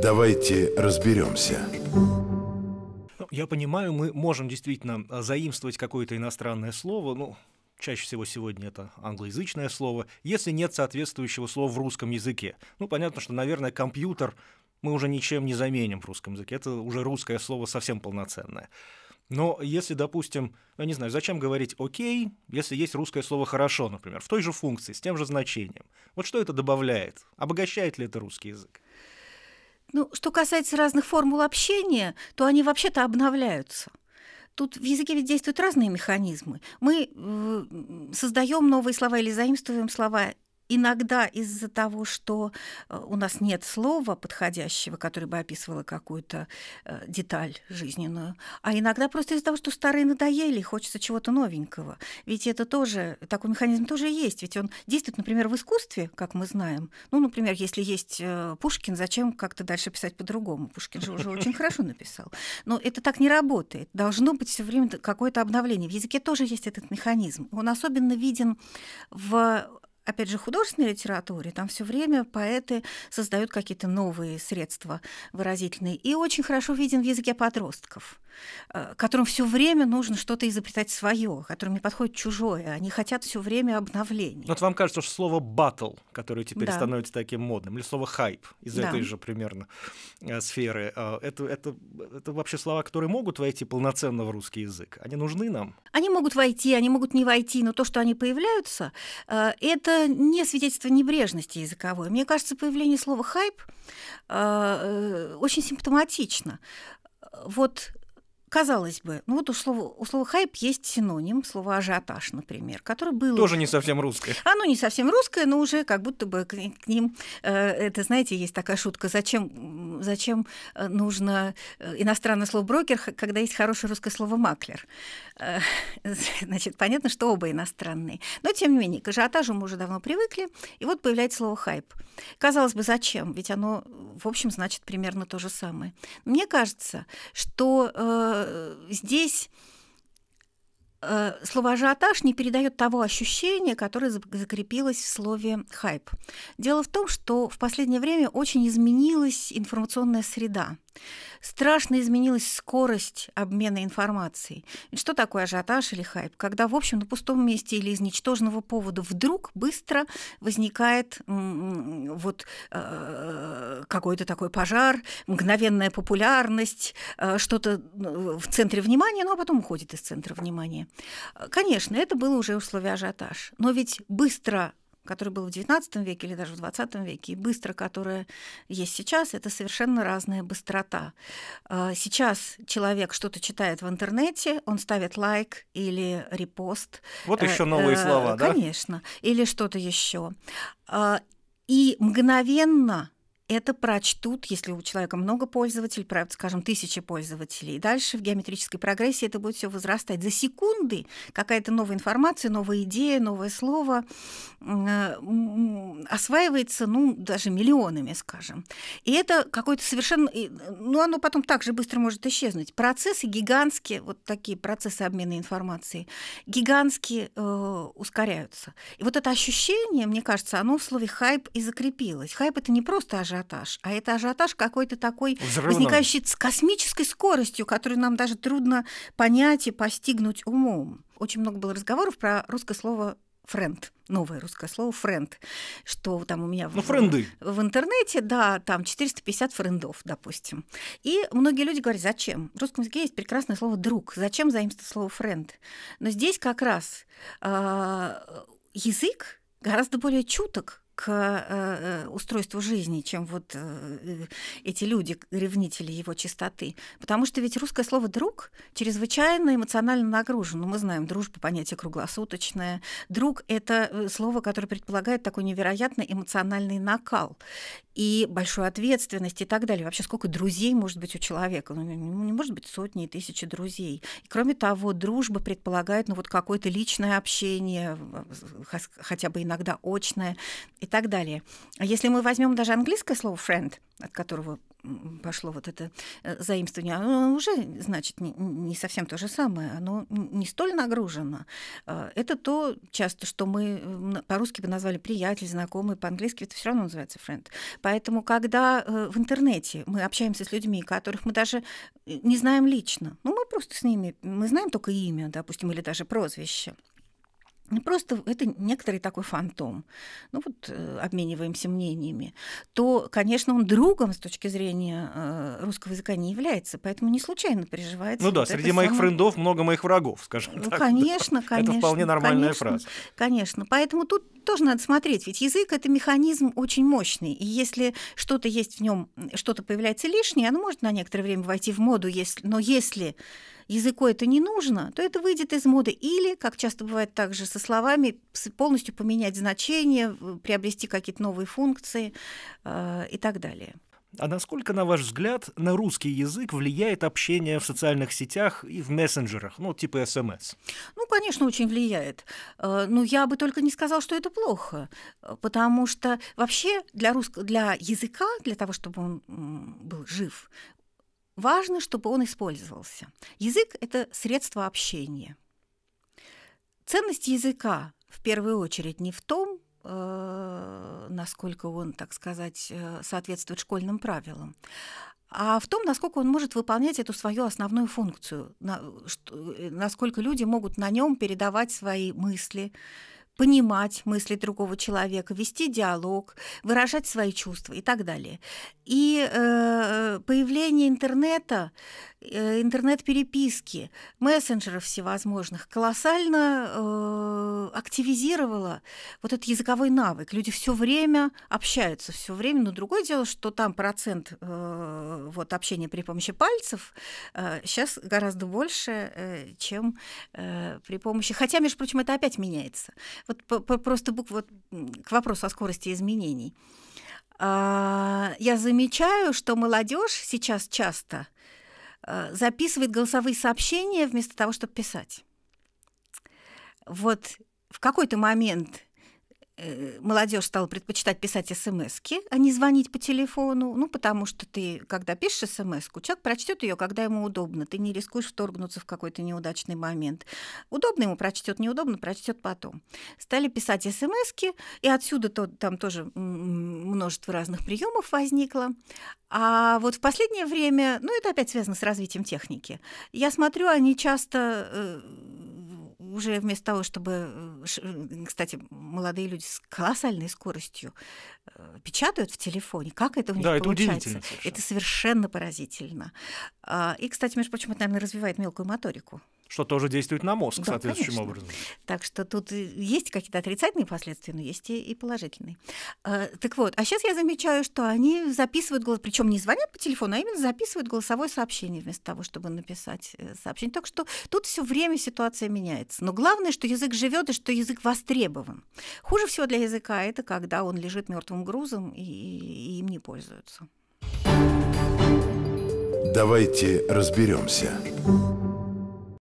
Давайте разберемся. Ну, я понимаю, мы можем действительно а, заимствовать какое-то иностранное слово, ну, чаще всего сегодня это англоязычное слово, если нет соответствующего слова в русском языке. Ну, понятно, что, наверное, компьютер мы уже ничем не заменим в русском языке. Это уже русское слово совсем полноценное. Но если, допустим, я не знаю, зачем говорить «окей», если есть русское слово «хорошо», например, в той же функции, с тем же значением. Вот что это добавляет? Обогащает ли это русский язык? Ну, что касается разных формул общения, то они вообще-то обновляются. Тут в языке ведь действуют разные механизмы. Мы э, создаем новые слова или заимствуем слова иногда из-за того, что э, у нас нет слова подходящего, которое бы описывало какую-то э, деталь жизненную, а иногда просто из-за того, что старые надоели, хочется чего-то новенького. Ведь это тоже, такой механизм тоже есть. Ведь он действует, например, в искусстве, как мы знаем. Ну, например, если есть э, Пушкин, зачем как-то дальше писать по-другому? Пушкин же уже очень хорошо написал. Но это так не работает. Должно быть все время какое-то обновление. В языке тоже есть этот механизм. Он особенно виден в опять же, художественной литературе, там все время поэты создают какие-то новые средства выразительные. И очень хорошо виден в языке подростков, э, которым все время нужно что-то изобретать свое, которым не подходит чужое. Они хотят все время обновлений. Вот вам кажется, что слово battle, которое теперь да. становится таким модным, или слово хайп из да. этой же примерно э, сферы, э, это, это, это вообще слова, которые могут войти полноценно в русский язык. Они нужны нам? Они могут войти, они могут не войти, но то, что они появляются, это это не свидетельство небрежности языковой. Мне кажется, появление слова «хайп» а, э, очень симптоматично. Вот казалось бы, ну вот у слова, у слова хайп есть синоним, слово ажиотаж, например, который был... Тоже не совсем русское. Оно не совсем русское, но уже как будто бы к, к ним, э, это, знаете, есть такая шутка, зачем, зачем э, нужно э, иностранное слово брокер, когда есть хорошее русское слово маклер. Э, значит, понятно, что оба иностранные. Но, тем не менее, к ажиотажу мы уже давно привыкли, и вот появляется слово хайп. Казалось бы, зачем? Ведь оно, в общем, значит примерно то же самое. Мне кажется, что э, Э, здесь э, слово ажиотаж не передает того ощущения, которое закрепилось в слове хайп. Дело в том, что в последнее время очень изменилась информационная среда. Страшно изменилась скорость обмена информацией. Ведь что такое ажиотаж или хайп? Когда, в общем, на пустом месте или из ничтожного повода вдруг быстро возникает вот э, какой-то такой пожар, мгновенная популярность, э, что-то э, в центре внимания, ну а потом уходит из центра внимания. Э, конечно, это было уже условие ажиотаж. Но ведь быстро который был в XIX веке или даже в XX веке, и быстро, которая есть сейчас, это совершенно разная быстрота. А, сейчас человек что-то читает в интернете, он ставит лайк или репост. Вот э, еще новые э, слова, да? Конечно. Или что-то еще. А, и мгновенно это прочтут, если у человека много пользователей, скажем, тысячи пользователей. И дальше в геометрической прогрессии это будет все возрастать. За секунды какая-то новая информация, новая идея, новое слово осваивается, ну, даже миллионами, скажем. И это какой-то совершенно... Ну, оно потом так же быстро может исчезнуть. Процессы гигантские, вот такие процессы обмена информацией, гигантски э, ускоряются. И вот это ощущение, мне кажется, оно в слове «хайп» и закрепилось. Хайп — это не просто ожидание, ажиотаж, а это ажиотаж какой-то такой, Взрывной. возникающий с космической скоростью, которую нам даже трудно понять и постигнуть умом. Очень много было разговоров про русское слово «френд» новое русское слово френд, что там у меня ну, в, френды. в интернете, да, там 450 френдов, допустим. И многие люди говорят, зачем? В русском языке есть прекрасное слово друг. Зачем заимствовать слово френд? Но здесь как раз э, язык гораздо более чуток к э, э, устройству жизни, чем вот э, эти люди, ревнители его чистоты. Потому что ведь русское слово «друг» чрезвычайно эмоционально нагружено. Мы знаем дружба, понятие круглосуточное. «Друг» — это слово, которое предполагает такой невероятно эмоциональный накал и большую ответственность и так далее. Вообще, сколько друзей может быть у человека? Ну, не может быть сотни и тысячи друзей. И, кроме того, дружба предполагает ну, вот какое-то личное общение, хотя бы иногда очное и так далее. А Если мы возьмем даже английское слово friend, от которого пошло вот это э, заимствование, оно уже, значит, не совсем то же самое, оно не столь нагружено. А, это то часто, что мы по-русски бы назвали приятель, знакомый, по-английски это все равно называется friend. Поэтому, когда э, в интернете мы общаемся с людьми, которых мы даже э, не знаем лично, ну мы просто с ними, мы знаем только имя, допустим, или даже прозвище, ну, просто это некоторый такой фантом, ну вот э, обмениваемся мнениями, то, конечно, он другом с точки зрения э, русского языка не является, поэтому не случайно переживается. Ну вот да, среди моих самое... френдов много моих врагов, скажем ну, так. Конечно, да. конечно. Это вполне нормальная конечно, фраза. Конечно, поэтому тут тоже надо смотреть, ведь язык это механизм очень мощный, и если что-то есть в нем, что-то появляется лишнее, оно может на некоторое время войти в моду, если, но если языку это не нужно, то это выйдет из моды. Или, как часто бывает также со словами, полностью поменять значение, приобрести какие-то новые функции э, и так далее. А насколько, на ваш взгляд, на русский язык влияет общение в социальных сетях и в мессенджерах, ну, типа СМС? Эм ну, конечно, очень влияет. Э, но я бы только не сказал, что это плохо, э, потому что вообще для, русско... для языка, для того, чтобы он был жив, Важно, чтобы он использовался. Язык – это средство общения. Ценность языка в первую очередь не в том, э, насколько он, так сказать, э, соответствует школьным правилам, а в том, насколько он может выполнять эту свою основную функцию, э, насколько люди могут на нем передавать свои мысли, понимать мысли другого человека, вести диалог, выражать свои чувства и так далее. И э, появление интернета, э, интернет-переписки, мессенджеров всевозможных колоссально э, активизировало вот этот языковой навык. Люди все время общаются, все время. Но другое дело, что там процент э, вот, общения при помощи пальцев э, сейчас гораздо больше, э, чем э, при помощи... Хотя, между прочим, это опять меняется. Вот просто букв вот, к вопросу о скорости изменений. А, я замечаю, что молодежь сейчас часто а, записывает голосовые сообщения вместо того, чтобы писать. Вот в какой-то момент Э, молодежь стала предпочитать писать смс а не звонить по телефону, ну, потому что ты, когда пишешь смс человек прочтет ее, когда ему удобно, ты не рискуешь вторгнуться в какой-то неудачный момент. Удобно ему прочтет, неудобно прочтет потом. Стали писать смс и отсюда то, там тоже множество разных приемов возникло. А вот в последнее время, ну, это опять связано с развитием техники. Я смотрю, они часто э, уже вместо того, чтобы, э, кстати, молодые люди с колоссальной скоростью Э, печатают в телефоне. Как это у них да, получается? Это, совершенно. это совершенно поразительно. А, и, кстати, между прочим, это, наверное, развивает мелкую моторику что тоже действует на мозг да, соответствующим конечно. образом. Так что тут э, есть какие-то отрицательные последствия, но есть и, положительные. А, так вот, а сейчас я замечаю, что они записывают голос, причем не звонят по телефону, а именно записывают голосовое сообщение вместо того, чтобы написать э, сообщение. Так что тут все время ситуация меняется. Но главное, что язык живет и что язык востребован. Хуже всего для языка это когда он лежит мертвым тяжелым грузом и, и им не пользуются. Давайте разберемся.